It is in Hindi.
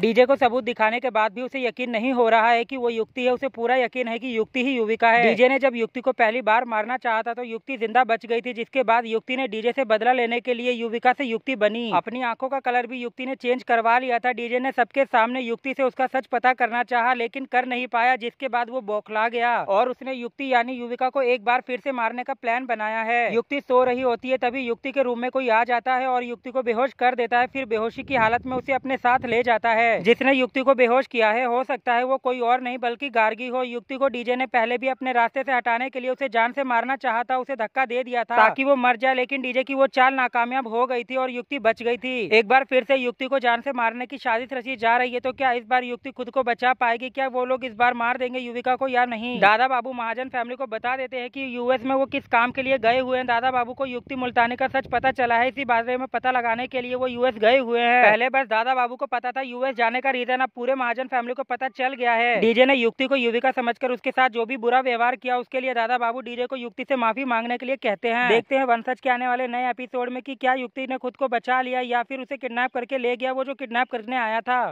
डीजे को सबूत दिखाने के बाद भी उसे यकीन नहीं हो रहा है कि वो युक्ति है उसे पूरा यकीन है कि युक्ति ही युविका है डीजे ने जब युक्ति को पहली बार मारना चाहा था तो युक्ति जिंदा बच गई थी जिसके बाद युक्ति ने डीजे से बदला लेने के लिए युविका से युक्ति बनी अपनी आंखों का कलर भी युक्ति ने चेंज करवा लिया था डीजे ने सबके सामने युक्ति से उसका सच पता करना चाह लेकिन कर नहीं पाया जिसके बाद वो बौखला गया और उसने युक्ति यानी युविका को एक बार फिर से मारने का प्लान बनाया है युक्ति सो रही होती है तभी युक्ति के रूम में कोई आ जाता है और युक्ति को बेहोश कर देता है फिर बेहोशी की हालत में उसे अपने साथ ले जाता है है जिसने युक्ति को बेहोश किया है हो सकता है वो कोई और नहीं बल्कि गार्गी हो युक्ति को डीजे ने पहले भी अपने रास्ते से हटाने के लिए उसे जान से मारना चाहा था उसे धक्का दे दिया था ताकि वो मर जाए लेकिन डीजे की वो चाल नाकामयाब हो गई थी और युक्ति बच गई थी एक बार फिर से युक्ति को जान से मारने की साजिश रची जा रही है तो क्या इस बार युक्ति खुद को बचा पाएगी क्या वो लोग इस बार मार देंगे युविका को या नहीं दादा बाबू महाजन फैमिली को बता देते हैं की यूएस में वो किस काम के लिए गए हुए हैं दादा बाबू को युक्ति मुल्तानी का सच पता चला है इसी बारे में पता लगाने के लिए वो यूएस गए हुए हैं पहले बस दादा बाबू को पता था यूएस जाने का रीजन अब पूरे महाजन फैमिली को पता चल गया है डीजे ने युक्ति को युविका समझकर उसके साथ जो भी बुरा व्यवहार किया उसके लिए दादा बाबू डीजे को युक्ति से माफी मांगने के लिए कहते हैं देखते हैं वंशज के आने वाले नए एपिसोड में कि क्या युक्ति ने खुद को बचा लिया या फिर उसे किडनैप करके ले गया वो जो किडनैप करने आया था